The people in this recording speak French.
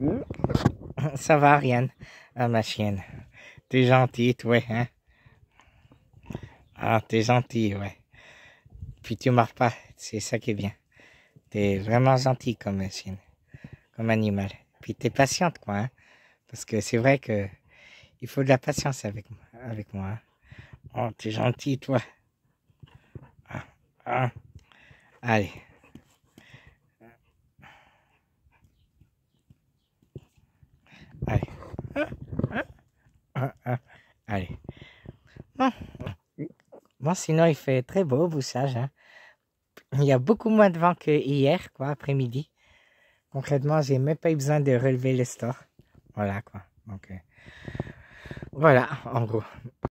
Hmm? Ça va, Ariane, ah, ma chienne. T'es gentille, toi, hein Ah, t'es gentille, ouais. Puis tu marches pas, c'est ça qui est bien. T'es vraiment gentil comme chienne, comme animal. Puis t'es patiente, quoi, hein Parce que c'est vrai que il faut de la patience avec, avec moi. Hein? oh, t'es gentil, toi. Ah, ah. Allez. Allez. Bon. bon, sinon, il fait très beau vous boussage. Hein. Il y a beaucoup moins de vent que hier, quoi, après-midi. Concrètement, j'ai même pas eu besoin de relever les store. Voilà, quoi. Donc, euh, voilà, en gros.